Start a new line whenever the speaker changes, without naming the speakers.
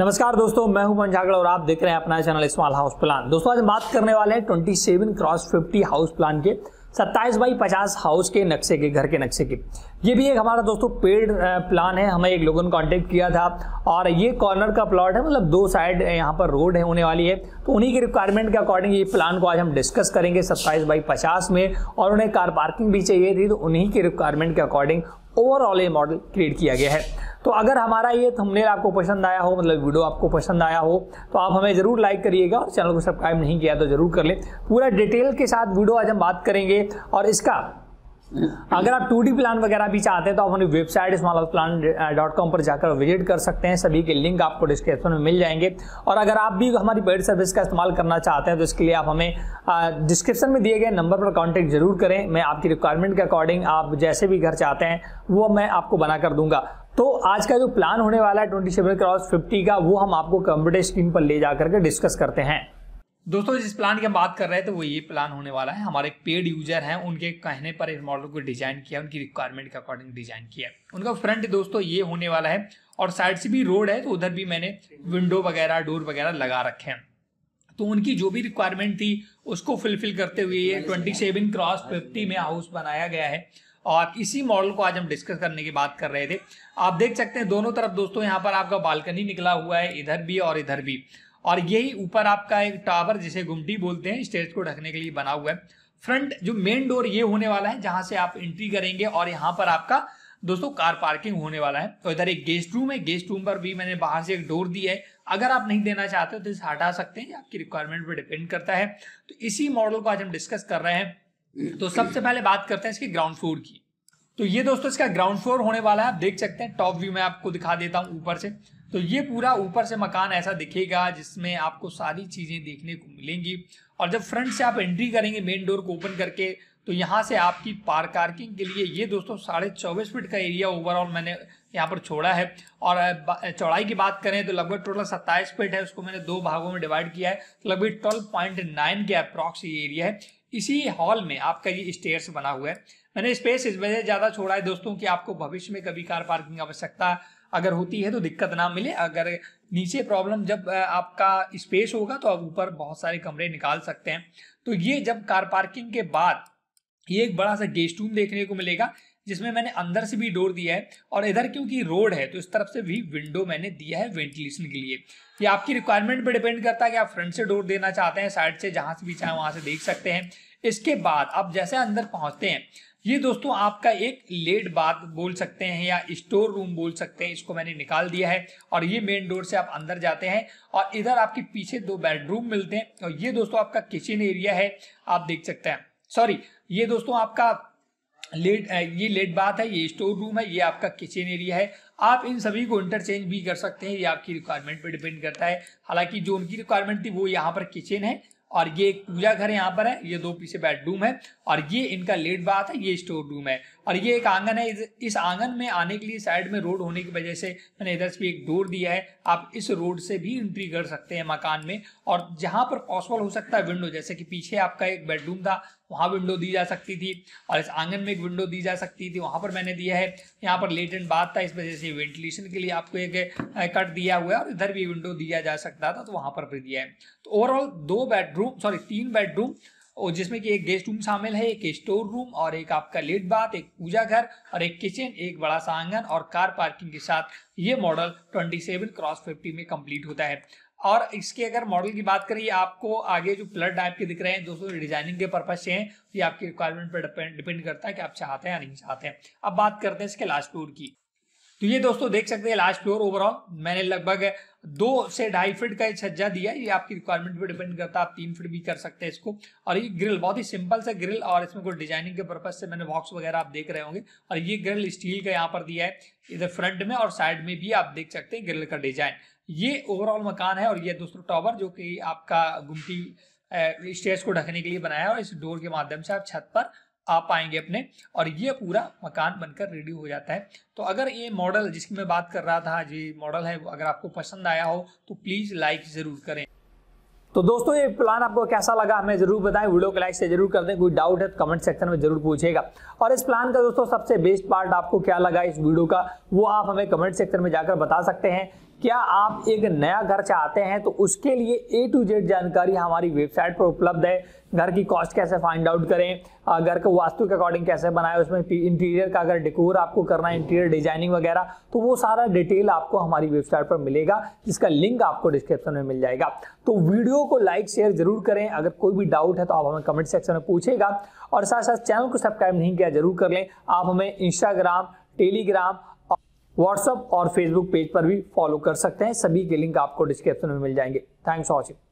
नमस्कार दोस्तों मैं हूं झागड़ और आप देख रहे हैं अपना चैनल स्मॉल हाउस प्लान दोस्तों आज बात करने वाले हैं seven cross fifty house plan के सत्ताईस बाई पचास हाउस के नक्शे के घर के नक्शे के ये भी एक हमारा दोस्तों पेड प्लान है हमें एक लोगों ने कांटेक्ट किया था और ये कॉर्नर का प्लॉट है मतलब दो साइड यहाँ पर रोड है होने वाली है तो उन्हीं की रिक्वायरमेंट के अकॉर्डिंग ये प्लान को आज हम डिस्कस करेंगे सत्ताईस बाई पचास में और उन्हें कार पार्किंग भी चाहिए थी तो उन्हीं की रिक्वायरमेंट के अकॉर्डिंग ओवरऑल ये मॉडल क्रिएट किया गया है तो अगर हमारा ये थंबनेल आपको पसंद आया हो मतलब वीडियो आपको पसंद आया हो तो आप हमें ज़रूर लाइक करिएगा और चैनल को सब्सक्राइब नहीं किया तो ज़रूर कर लें पूरा डिटेल के साथ वीडियो आज हम बात करेंगे और इसका अगर आप टू प्लान वगैरह भी चाहते हैं तो आप अपनी website small house plan dot com पर जाकर विजिट कर सकते हैं सभी के लिंक आपको डिस्क्रिप्शन में मिल जाएंगे और अगर आप भी हमारी पेड सर्विस का इस्तेमाल करना चाहते हैं तो इसके लिए आप हमें डिस्क्रिप्शन में दिए गए नंबर पर कॉन्टैक्ट जरूर करें मैं आपकी रिक्वायरमेंट के अकॉर्डिंग आप जैसे भी घर चाहते हैं वो मैं आपको बना कर दूंगा तो आज का जो प्लान होने वाला है ट्वेंटी सेवन क्रॉस फिफ्टी का वो हम आपको कंप्यूटर स्क्रीन पर ले जा करके डिस्कस करते हैं दोस्तों जिस प्लान की हम बात कर रहे हैं तो वो ये प्लान होने वाला है हमारे पेड यूजर हैं उनके कहने पर इस मॉडल को डिजाइन किया उनकी रिक्वायरमेंट के अकॉर्डिंग डिजाइन किया उनका फ्रंट दोस्तों ये होने वाला है और साइड से भी रोड है तो उधर भी मैंने विंडो वगैरह डोर वगैरह लगा रखे हैं तो उनकी जो भी रिक्वायरमेंट थी उसको फुलफिल करते हुए ये ट्वेंटी सेवन क्रॉस फिफ्टी में हाउस बनाया गया है और इसी मॉडल को आज हम डिस्कस करने की बात कर रहे थे आप देख सकते हैं दोनों तरफ दोस्तों यहाँ पर आपका बालकनी निकला हुआ है इधर भी और इधर भी और यही ऊपर आपका एक टावर जिसे घुमटी बोलते हैं स्टेज को ढकने के लिए बना हुआ है फ्रंट जो मेन डोर ये होने वाला है जहां से आप एंट्री करेंगे और यहाँ पर आपका दोस्तों कार पार्किंग होने वाला है तो इधर एक गेस्ट रूम है गेस्ट रूम पर भी मैंने बाहर से एक डोर दी है अगर आप नहीं देना चाहते हो तो इसे हटा सकते हैं आपकी रिक्वायरमेंट पर डिपेंड करता है तो इसी मॉडल को आज हम डिस्कस कर रहे हैं तो सबसे पहले बात करते हैं इसके ग्राउंड फ्लोर की तो ये दोस्तों इसका ग्राउंड फ्लोर होने वाला है आप देख सकते हैं टॉप व्यू में आपको दिखा देता हूँ ऊपर से तो ये पूरा ऊपर से मकान ऐसा दिखेगा जिसमें आपको सारी चीज़ें देखने को मिलेंगी और जब फ्रंट से आप एंट्री करेंगे मेन डोर को ओपन करके तो यहाँ से आपकी पार पार्किंग के लिए ये दोस्तों साढ़े चौबीस फीट का एरिया ओवरऑल मैंने यहाँ पर छोड़ा है और चौड़ाई की बात करें तो लगभग टोटल सत्ताईस फीट है उसको मैंने दो भागों में डिवाइड किया है तो लगभग ट्वेल्व पॉइंट नाइन के अप्रॉक्स ये एरिया है इसी हॉल में आपका ये स्टेयर्स बना हुआ है मैंने स्पेस इस वजह ज़्यादा छोड़ा है दोस्तों कि आपको भविष्य में कभी कार पार्किंग आवश्यकता अगर होती है तो दिक्कत ना मिले अगर नीचे प्रॉब्लम जब आपका स्पेस होगा तो आप ऊपर बहुत सारे कमरे निकाल सकते हैं तो ये जब कार पार्किंग के बाद ये एक बड़ा सा गेस्ट रूम देखने को मिलेगा जिसमें मैंने अंदर से भी डोर दिया है और इधर क्योंकि रोड है तो इस तरफ से भी विंडो मैंने दिया है वेंटिलेशन के लिए ये आपकी रिक्वायरमेंट पर डिपेंड करता है कि आप फ्रंट से डोर देना चाहते हैं साइड से जहाँ से भी चाहें वहाँ से देख सकते हैं इसके बाद आप जैसे अंदर पहुंचते हैं ये दोस्तों आपका एक लेट बाथ बोल सकते हैं या स्टोर रूम बोल सकते हैं इसको मैंने निकाल दिया है और ये मेन डोर से आप अंदर जाते हैं और इधर आपके पीछे दो बेडरूम मिलते हैं और तो ये दोस्तों आपका किचन एरिया है आप देख सकते हैं सॉरी ये दोस्तों आपका लेट ये लेट बात है ये स्टोर रूम है ये आपका किचन एरिया है आप इन सभी को इंटरचेंज भी कर सकते हैं ये आपकी रिक्वायरमेंट पर डिपेंड करता है हालांकि जो उनकी रिक्वायरमेंट थी वो यहाँ पर किचन है और ये पूजा घर यहाँ पर है ये दो पीछे बेडरूम है और ये इनका लेट बात है ये स्टोर रूम है और ये एक आंगन है इस, आंगन में आने के लिए साइड में रोड होने की वजह से मैंने इधर से भी एक डोर दिया है आप इस रोड से भी एंट्री कर सकते हैं मकान में और जहां पर पॉसिबल हो सकता है विंडो जैसे कि पीछे आपका एक बेडरूम था वहां विंडो दी जा सकती थी और इस आंगन में एक विंडो दी जा सकती थी वहां पर मैंने दिया है यहाँ पर लेट एंड बात था इस वजह से वेंटिलेशन के लिए आपको एक कट दिया हुआ है और इधर भी विंडो दिया जा सकता था तो वहां पर भी दिया है तो ओवरऑल दो बेडरूम सॉरी तीन बेडरूम और जिसमें कि एक गेस्ट रूम शामिल है एक स्टोर रूम और एक आपका लेट बाथ एक पूजा घर और एक किचन एक बड़ा सा आंगन और कार पार्किंग के साथ ये मॉडल 27 क्रॉस 50 में कंप्लीट होता है और इसके अगर मॉडल की बात करें आपको आगे जो प्लट टाइप के दिख रहे हैं दोस्तों डिजाइनिंग के पर्पज से हैं ये आपके रिक्वायरमेंट पर डिपेंड करता है कि आप चाहते हैं या नहीं चाहते हैं अब बात करते हैं इसके लास्ट फ्लोर की तो ये दोस्तों देख सकते हैं लास्ट फ्लोर ओवरऑल मैंने लगभग दो से ढाई फीट का छज्जा दिया ये आपकी रिक्वायरमेंट पे डिपेंड करता है आप तीन फीट भी कर सकते हैं इसको और ये ग्रिल बहुत ही सिंपल सा ग्रिल और इसमें कोई डिजाइनिंग के पर्पज से मैंने बॉक्स वगैरह आप देख रहे होंगे और ये ग्रिल स्टील का यहाँ पर दिया है इधर फ्रंट में और साइड में भी आप देख सकते हैं ग्रिल का डिजाइन ये ओवरऑल मकान है और ये दोस्तों टॉवर जो कि आपका गुमटी स्टेज को ढकने के लिए बनाया है और इस डोर के माध्यम से आप छत पर आ पाएंगे अपने और ये पूरा मकान बनकर रेडी हो जाता है तो अगर ये मॉडल जिसकी मैं बात कर रहा था ये मॉडल है अगर आपको पसंद आया हो तो प्लीज़ लाइक ज़रूर करें तो दोस्तों ये प्लान आपको कैसा लगा हमें जरूर बताएं वीडियो को लाइक से जरूर कर दें कोई डाउट है तो कमेंट सेक्शन में जरूर पूछेगा और इस प्लान का दोस्तों सबसे बेस्ट पार्ट आपको क्या लगा इस वीडियो का वो आप हमें कमेंट सेक्शन में जाकर बता सकते हैं क्या आप एक नया घर चाहते हैं तो उसके लिए ए टू जेड जानकारी हमारी वेबसाइट पर उपलब्ध है घर की कॉस्ट कैसे फाइंड आउट करें घर के वास्तु के अकॉर्डिंग कैसे बनाएं उसमें इंटीरियर का अगर डिकोर आपको करना है इंटीरियर डिजाइनिंग वगैरह तो वो सारा डिटेल आपको हमारी वेबसाइट पर मिलेगा जिसका लिंक आपको डिस्क्रिप्शन में मिल जाएगा तो वीडियो को लाइक शेयर जरूर करें अगर कोई भी डाउट है तो आप हमें कमेंट सेक्शन में पूछेगा और साथ साथ चैनल को सब्सक्राइब नहीं किया जरूर कर लें आप हमें इंस्टाग्राम टेलीग्राम व्हाट्सअप और फेसबुक पेज पर भी फॉलो कर सकते हैं सभी के लिंक आपको डिस्क्रिप्शन में मिल जाएंगे थैंक्स फॉर वॉचिंग